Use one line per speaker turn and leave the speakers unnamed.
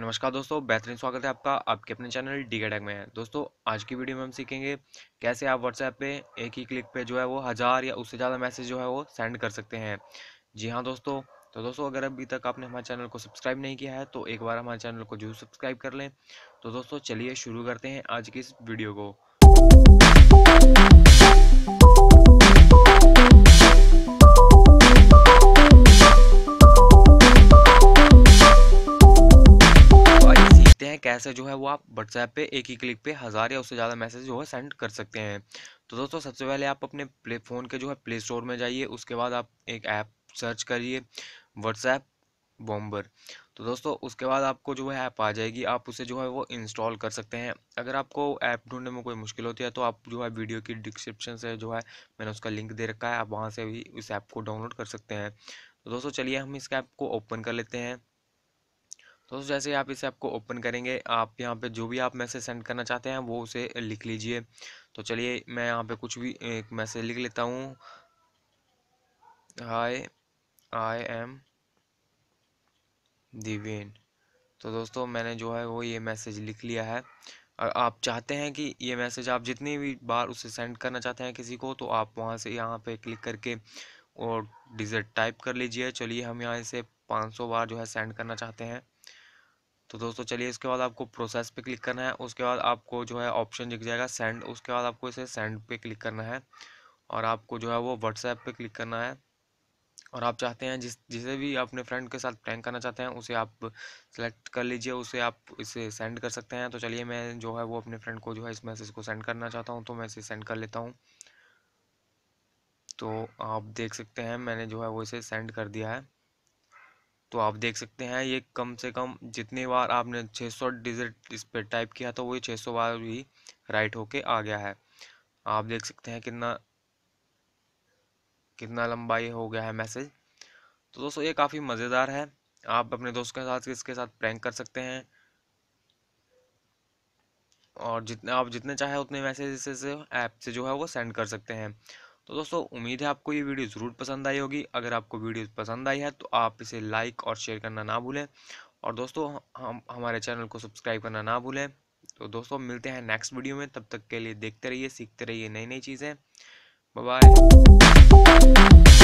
नमस्कार दोस्तों बेहतरीन स्वागत है आपका आपके अपने चैनल डी टैग में दोस्तों आज की वीडियो में हम सीखेंगे कैसे आप व्हाट्सएप पे एक ही क्लिक पे जो है वो हज़ार या उससे ज़्यादा मैसेज जो है वो सेंड कर सकते हैं जी हाँ दोस्तों तो दोस्तों अगर अभी तक आपने हमारे चैनल को सब्सक्राइब नहीं किया है तो एक बार हमारे चैनल को जरूर सब्सक्राइब कर लें तो दोस्तों चलिए शुरू करते हैं आज की इस वीडियो को कैसे जो है वो आप व्हाट्सएप पे एक ही क्लिक पे हज़ार या उससे ज़्यादा मैसेज जो है सेंड कर सकते हैं तो दोस्तों सबसे पहले आप अपने प्ले फ़ोन के जो है प्ले स्टोर में जाइए उसके बाद आप एक ऐप सर्च करिए व्हाट्सएप बॉम्बर तो दोस्तों उसके बाद आपको जो है ऐप आ जाएगी आप उसे जो है वो इंस्टॉल कर सकते हैं अगर आपको ऐप ढूंढने में कोई मुश्किल होती है तो आप जो है वीडियो की डिस्क्रिप्शन से जो है मैंने उसका लिंक दे रखा है आप वहाँ से भी इस ऐप को डाउनलोड कर सकते हैं तो दोस्तों चलिए हम इस ऐप को ओपन कर लेते हैं तो जैसे ही आप इसे आपको ओपन करेंगे आप यहाँ पे जो भी आप मैसेज सेंड करना चाहते हैं वो उसे लिख लीजिए तो चलिए मैं यहाँ पे कुछ भी एक मैसेज लिख लेता हूँ हाय आई एम दिवेन तो दोस्तों मैंने जो है वो ये मैसेज लिख लिया है आप चाहते हैं कि ये मैसेज आप जितनी भी बार उसे सेंड करना चाहते हैं किसी को तो आप वहाँ से यहाँ पर क्लिक करके और डिजिट टाइप कर लीजिए चलिए हम यहाँ इसे 500 बार जो है सेंड करना चाहते हैं तो दोस्तों चलिए इसके बाद आपको प्रोसेस पे क्लिक करना है उसके बाद आपको जो है ऑप्शन दिख जाएगा सेंड उसके बाद आपको इसे सेंड पे क्लिक करना है और आपको जो है वो व्हाट्सएप पे क्लिक करना है और आप चाहते हैं जिस जिसे भी अपने फ्रेंड के साथ प्रैंक करना चाहते हैं उसे आप सेलेक्ट कर लीजिए उसे आप इसे सेंड कर सकते हैं तो चलिए मैं जो है वो अपने फ्रेंड को जो है इस मैसेज को सेंड करना चाहता हूँ तो मैं इसे सेंड कर लेता हूँ तो आप देख सकते हैं मैंने जो है वो इसे सेंड कर दिया है तो आप देख सकते हैं ये कम से कम जितनी बार आपने 600 डिजिट इस पर टाइप किया तो वो 600 बार भी राइट होके आ गया है आप देख सकते हैं कितना कितना लंबाई हो गया है मैसेज तो दोस्तों ये काफ़ी मज़ेदार है आप अपने दोस्तों के साथ इसके साथ प्रैंक कर सकते हैं और जितने आप जितने चाहे उतने मैसेज से ऐप से जो है वो सेंड कर सकते हैं तो दोस्तों उम्मीद है आपको ये वीडियो ज़रूर पसंद आई होगी अगर आपको वीडियो पसंद आई है तो आप इसे लाइक और शेयर करना ना भूलें और दोस्तों हम हमारे चैनल को सब्सक्राइब करना ना भूलें तो दोस्तों मिलते हैं नेक्स्ट वीडियो में तब तक के लिए देखते रहिए सीखते रहिए नई नई चीज़ें बाय